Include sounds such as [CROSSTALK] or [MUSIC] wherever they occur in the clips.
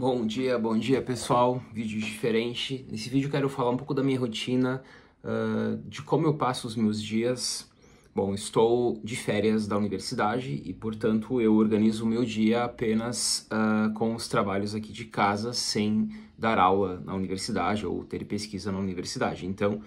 Bom dia, bom dia pessoal, vídeo diferente. Nesse vídeo quero falar um pouco da minha rotina, uh, de como eu passo os meus dias. Bom, estou de férias da universidade e, portanto, eu organizo o meu dia apenas uh, com os trabalhos aqui de casa, sem dar aula na universidade ou ter pesquisa na universidade. Então,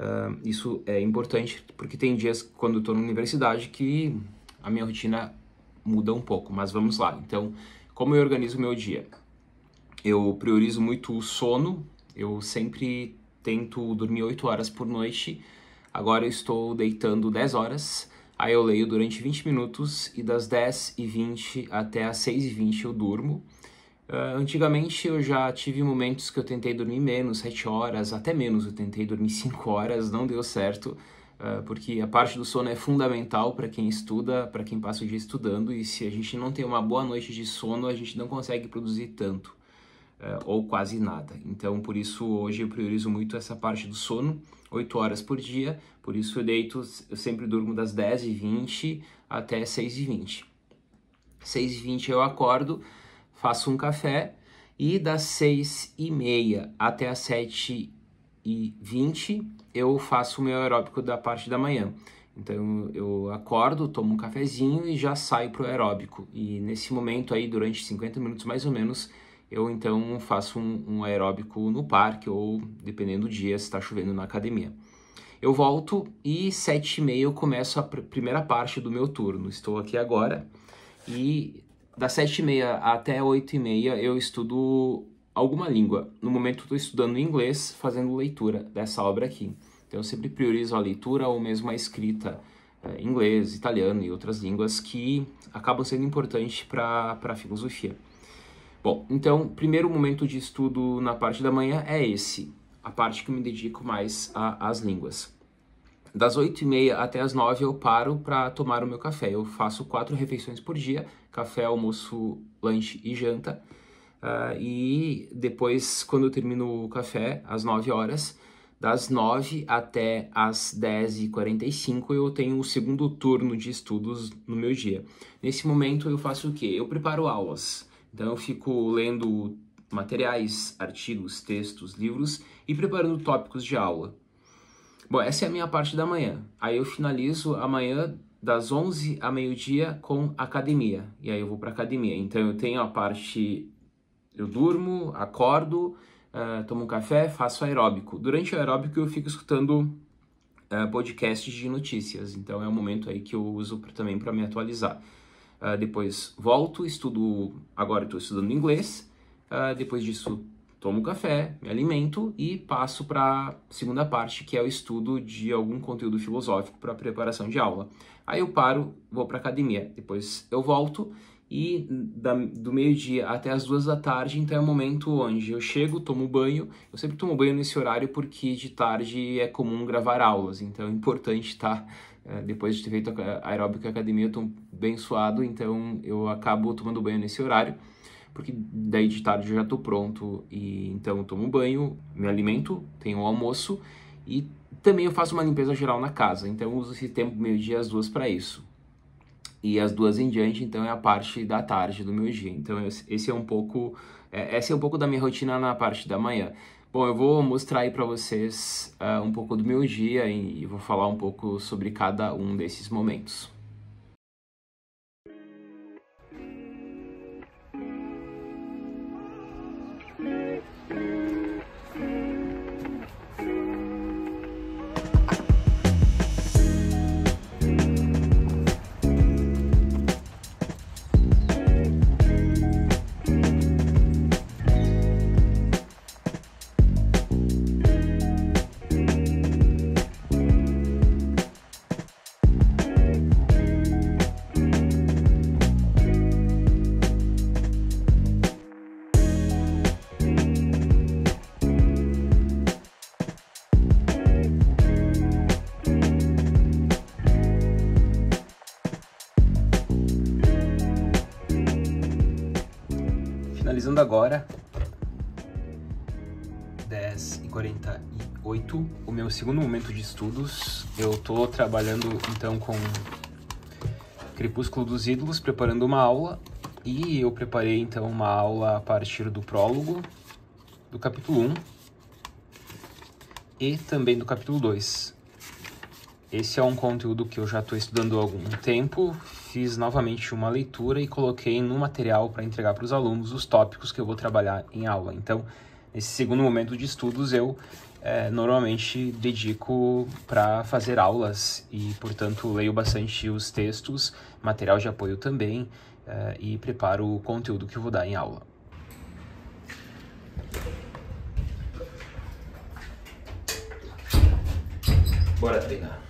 uh, isso é importante porque tem dias quando estou na universidade que a minha rotina muda um pouco, mas vamos lá. Então, como eu organizo o meu dia? eu priorizo muito o sono, eu sempre tento dormir 8 horas por noite, agora eu estou deitando 10 horas, aí eu leio durante 20 minutos e das 10 e 20 até as 6 e 20 eu durmo. Uh, antigamente eu já tive momentos que eu tentei dormir menos, 7 horas, até menos, eu tentei dormir 5 horas, não deu certo, uh, porque a parte do sono é fundamental para quem estuda, para quem passa o dia estudando, e se a gente não tem uma boa noite de sono, a gente não consegue produzir tanto. É, ou quase nada. Então, por isso, hoje eu priorizo muito essa parte do sono, 8 horas por dia, por isso eu deito, eu sempre durmo das 10h20 até 6h20. 6h20 eu acordo, faço um café e das 6h30 até as 7h20 eu faço o meu aeróbico da parte da manhã. Então eu acordo, tomo um cafezinho e já saio para o aeróbico. E nesse momento aí, durante 50 minutos mais ou menos, eu então faço um, um aeróbico no parque ou, dependendo do dia, se está chovendo na academia. Eu volto e sete e meia eu começo a pr primeira parte do meu turno. Estou aqui agora e das sete e meia até oito e meia eu estudo alguma língua. No momento estou estudando inglês, fazendo leitura dessa obra aqui. Então eu sempre priorizo a leitura ou mesmo a escrita é, inglês, italiano e outras línguas que acabam sendo importantes para a filosofia. Bom, então, primeiro momento de estudo na parte da manhã é esse, a parte que eu me dedico mais às línguas. Das 8h30 até as 9 eu paro para tomar o meu café. Eu faço quatro refeições por dia: café, almoço, lanche e janta. Uh, e depois, quando eu termino o café, às 9 horas, das 9 até as 10h45 eu tenho o segundo turno de estudos no meu dia. Nesse momento eu faço o quê? Eu preparo aulas. Então eu fico lendo materiais, artigos, textos, livros e preparando tópicos de aula. Bom, essa é a minha parte da manhã. Aí eu finalizo amanhã das 11 a meio-dia com academia. E aí eu vou para academia. Então eu tenho a parte eu durmo, acordo, uh, tomo um café, faço aeróbico. Durante o aeróbico eu fico escutando uh, podcasts de notícias. Então é um momento aí que eu uso pra, também para me atualizar. Uh, depois volto, estudo. Agora estou estudando inglês. Uh, depois disso, tomo café, me alimento e passo para a segunda parte, que é o estudo de algum conteúdo filosófico para preparação de aula. Aí eu paro, vou para academia. Depois eu volto e da, do meio-dia até as duas da tarde, então é o momento onde eu chego, tomo banho. Eu sempre tomo banho nesse horário porque de tarde é comum gravar aulas, então é importante estar tá é, depois de ter feito a aeróbica academia, eu tô bem suado, então eu acabo tomando banho nesse horário, porque daí de tarde eu já tô pronto, e então eu tomo banho, me alimento, tenho o almoço, e também eu faço uma limpeza geral na casa, então eu uso esse tempo meio-dia às duas para isso. E as duas em diante, então, é a parte da tarde do meu dia. Então, esse é um pouco, é, essa é um pouco da minha rotina na parte da manhã. Bom, eu vou mostrar aí para vocês uh, um pouco do meu dia e, e vou falar um pouco sobre cada um desses momentos. finalizando agora, 10h48, o meu segundo momento de estudos. Eu tô trabalhando então com Crepúsculo dos Ídolos, preparando uma aula. E eu preparei então uma aula a partir do prólogo, do capítulo 1 e também do capítulo 2. Esse é um conteúdo que eu já estou estudando há algum tempo, fiz novamente uma leitura e coloquei no material para entregar para os alunos os tópicos que eu vou trabalhar em aula. Então, nesse segundo momento de estudos, eu é, normalmente dedico para fazer aulas e, portanto, leio bastante os textos, material de apoio também é, e preparo o conteúdo que eu vou dar em aula. Bora treinar.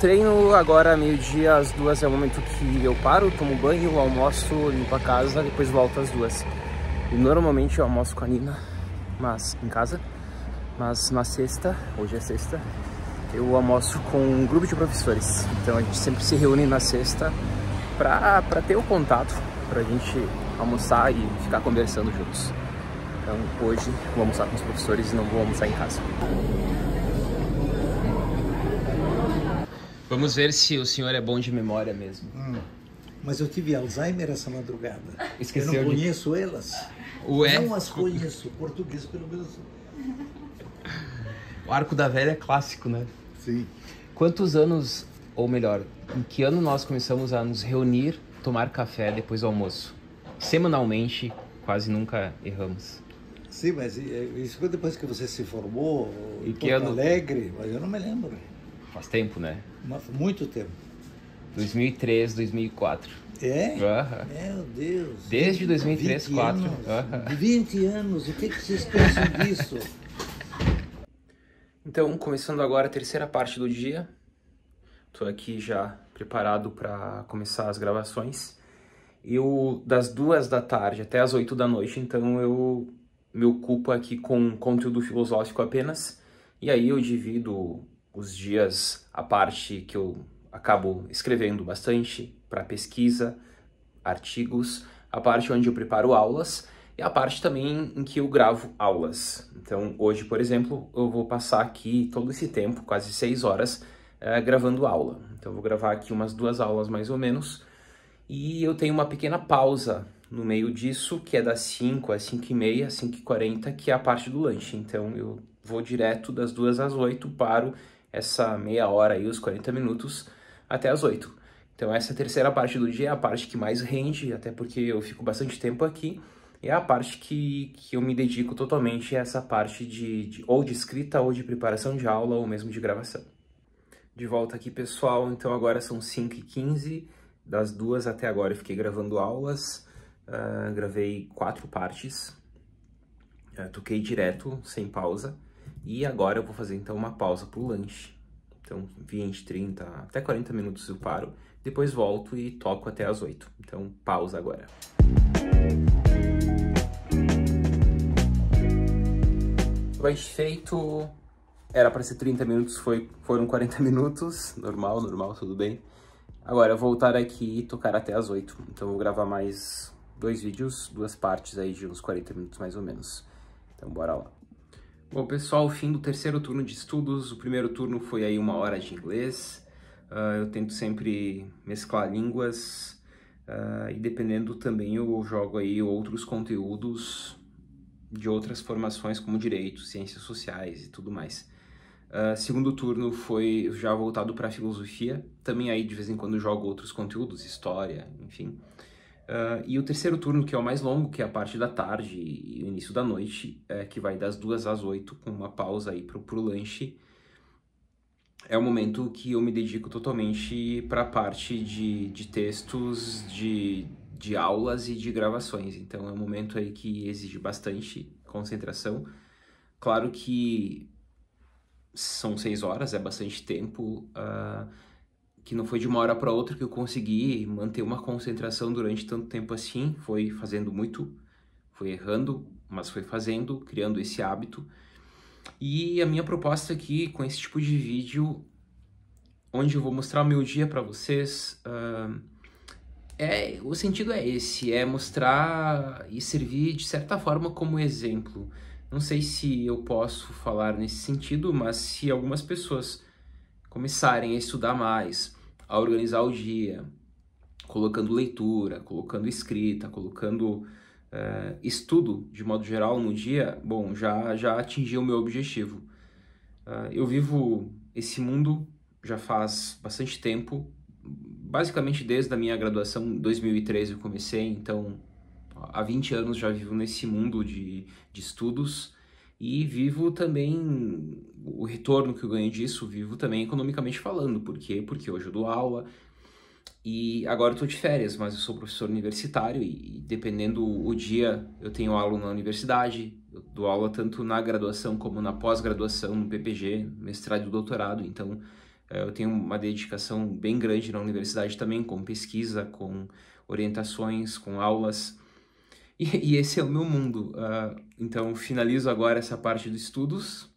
treino agora meio-dia, às duas é o momento que eu paro, tomo banho, almoço, limpo a casa, depois volto às duas. E normalmente eu almoço com a Nina, mas em casa. Mas na sexta, hoje é sexta, eu almoço com um grupo de professores. Então a gente sempre se reúne na sexta pra, pra ter o contato, pra gente almoçar e ficar conversando juntos. Então hoje vou almoçar com os professores e não vou almoçar em casa. Vamos ver se o senhor é bom de memória mesmo. Hum. Mas eu tive Alzheimer essa madrugada. Esqueceu eu não conheço de... elas. O Não as conheço. Português, pelo menos. O Arco da Velha é clássico, né? Sim. Quantos anos, ou melhor, em que ano nós começamos a nos reunir, tomar café depois do almoço? Semanalmente, quase nunca erramos. Sim, mas eh, isso foi depois que você se formou em e Porto ano... Alegre, mas eu não me lembro. Faz tempo, né? muito tempo. 2003, 2004. É? Uhum. Meu Deus. Desde 2003, 20 4. Anos, uhum. 20 anos, o que, que vocês pensam disso? [LAUGHS] Então, começando agora a terceira parte do dia. Estou aqui já preparado para começar as gravações. Eu, das duas da tarde até as oito da noite, então eu me ocupo aqui com conteúdo filosófico apenas. E aí eu divido os dias, a parte que eu acabo escrevendo bastante para pesquisa, artigos, a parte onde eu preparo aulas e a parte também em que eu gravo aulas. Então, hoje, por exemplo, eu vou passar aqui todo esse tempo, quase seis horas, eh, gravando aula. Então, eu vou gravar aqui umas duas aulas mais ou menos e eu tenho uma pequena pausa no meio disso, que é das 5 às 5 e meia, 5 e 40, que é a parte do lanche. Então, eu vou direto das duas às 8, paro essa meia hora aí, os 40 minutos, até as 8. Então essa é terceira parte do dia é a parte que mais rende, até porque eu fico bastante tempo aqui, é a parte que, que eu me dedico totalmente a essa parte de, de ou de escrita, ou de preparação de aula, ou mesmo de gravação. De volta aqui, pessoal, então agora são 5h15, das duas até agora eu fiquei gravando aulas, uh, gravei quatro partes, uh, toquei direto, sem pausa, e agora eu vou fazer então uma pausa pro lanche. Então, 20, 30, até 40 minutos eu paro. Depois volto e toco até as 8. Então, pausa agora. Lanche feito. Era para ser 30 minutos, foi, foram 40 [LAUGHS] minutos. Normal, normal, tudo bem. Agora, eu vou voltar aqui e tocar até as 8. Então, eu vou gravar mais dois vídeos, duas partes aí de uns 40 minutos mais ou menos. Então, bora lá. Bom, pessoal, fim do terceiro turno de estudos. O primeiro turno foi aí uma hora de inglês. Uh, eu tento sempre mesclar línguas uh, e dependendo também eu jogo aí outros conteúdos de outras formações como direito, ciências sociais e tudo mais. Uh, segundo turno foi já voltado para filosofia. Também aí de vez em quando jogo outros conteúdos, história, enfim. Uh, e o terceiro turno, que é o mais longo, que é a parte da tarde e o início da noite, é, que vai das duas às oito, com uma pausa aí pro, pro lanche, é o momento que eu me dedico totalmente para a parte de, de textos, de, de aulas e de gravações. Então é um momento aí que exige bastante concentração. Claro que são seis horas, é bastante tempo. Uh, que não foi de uma hora para outra que eu consegui manter uma concentração durante tanto tempo assim, foi fazendo muito, foi errando, mas foi fazendo, criando esse hábito. E a minha proposta aqui com esse tipo de vídeo, onde eu vou mostrar o meu dia para vocês, uh, é o sentido é esse, é mostrar e servir de certa forma como exemplo. Não sei se eu posso falar nesse sentido, mas se algumas pessoas começarem a estudar mais, a organizar o dia, colocando leitura, colocando escrita, colocando eh, estudo de modo geral no dia, bom, já, já atingi o meu objetivo. Eh, eu vivo esse mundo já faz bastante tempo, basicamente desde a minha graduação, em 2013 eu comecei, então há 20 anos já vivo nesse mundo de, de estudos e vivo também o retorno que eu ganho disso, vivo também economicamente falando. Por quê? Porque hoje eu dou aula e agora eu tô de férias, mas eu sou professor universitário e dependendo o dia eu tenho aula na universidade, eu dou aula tanto na graduação como na pós-graduação, no PPG, mestrado e doutorado, então eh, eu tenho uma dedicação bem grande na universidade também, com pesquisa, com orientações, com aulas. E, e esse é o meu mundo. Uh, então, finalizo agora essa parte dos estudos.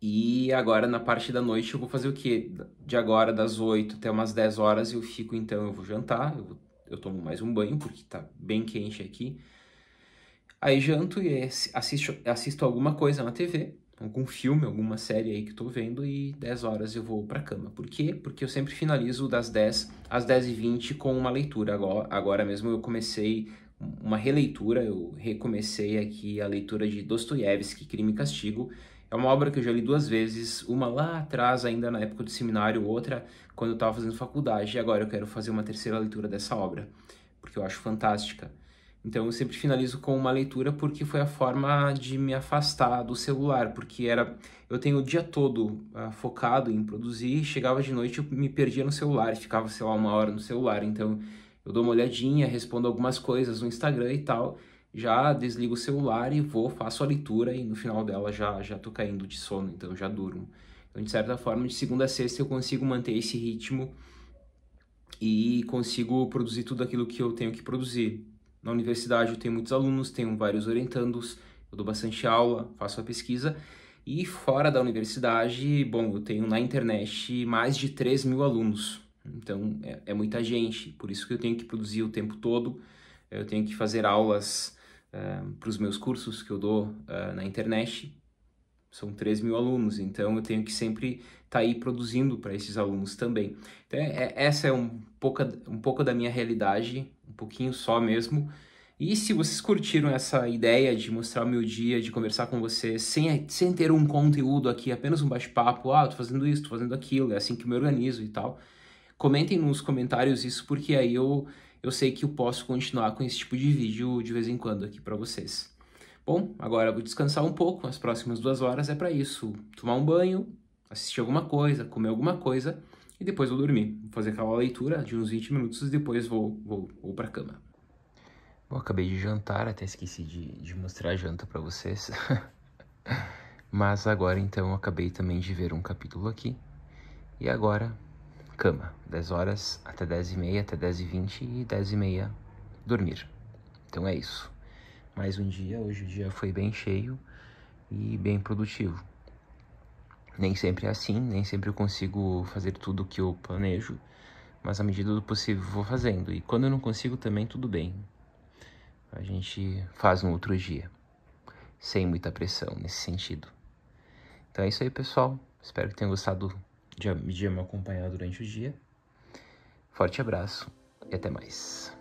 E agora, na parte da noite, eu vou fazer o quê? De agora, das 8 até umas 10 horas, eu fico, então, eu vou jantar, eu, eu tomo mais um banho, porque tá bem quente aqui. Aí janto e assisto, assisto alguma coisa na TV, algum filme, alguma série aí que estou tô vendo e 10 horas eu vou pra cama. Por quê? Porque eu sempre finalizo das 10 às 10 e 20 com uma leitura. Agora, agora mesmo eu comecei uma releitura, eu recomecei aqui a leitura de Dostoiévski, Crime e Castigo. É uma obra que eu já li duas vezes, uma lá atrás, ainda na época do seminário, outra quando eu estava fazendo faculdade, e agora eu quero fazer uma terceira leitura dessa obra, porque eu acho fantástica. Então eu sempre finalizo com uma leitura porque foi a forma de me afastar do celular, porque era eu tenho o dia todo uh, focado em produzir, chegava de noite eu me perdia no celular, ficava sei lá uma hora no celular, então eu dou uma olhadinha, respondo algumas coisas no Instagram e tal, já desligo o celular e vou, faço a leitura e no final dela já, já tô caindo de sono, então já durmo. Então, de certa forma, de segunda a sexta eu consigo manter esse ritmo e consigo produzir tudo aquilo que eu tenho que produzir. Na universidade eu tenho muitos alunos, tenho vários orientandos, eu dou bastante aula, faço a pesquisa. E fora da universidade, bom, eu tenho na internet mais de 3 mil alunos. Então é, é, muita gente, por isso que eu tenho que produzir o tempo todo, eu tenho que fazer aulas uh, para os meus cursos que eu dou uh, na internet. São 3 mil alunos, então eu tenho que sempre estar tá aí produzindo para esses alunos também. Então, é, é essa é um pouco, um pouco da minha realidade, um pouquinho só mesmo. E se vocês curtiram essa ideia de mostrar o meu dia, de conversar com vocês sem, sem ter um conteúdo aqui, apenas um bate-papo, ah, tô fazendo isso, tô fazendo aquilo, é assim que eu me organizo e tal. Comentem nos comentários isso, porque aí eu, eu sei que eu posso continuar com esse tipo de vídeo de vez em quando aqui para vocês. Bom, agora vou descansar um pouco, as próximas duas horas é para isso. Tomar um banho, assistir alguma coisa, comer alguma coisa e depois vou dormir. Vou fazer aquela leitura de uns 20 minutos e depois vou, vou, vou cama. Bom, acabei de jantar, até esqueci de, de mostrar a janta para vocês. [LAUGHS] Mas agora então acabei também de ver um capítulo aqui. E agora cama, 10 horas até 10 e meia, até 10 e 20 e 10 e meia dormir. Então é isso. Mais um dia, hoje o dia foi bem cheio e bem produtivo. Nem sempre é assim, nem sempre eu consigo fazer tudo o que eu planejo, mas à medida do possível vou fazendo. E quando eu não consigo também, tudo bem. A gente faz no outro dia, sem muita pressão nesse sentido. Então é isso aí, pessoal. Espero que tenham gostado de, de me acompanhar durante o dia. Forte abraço e até mais.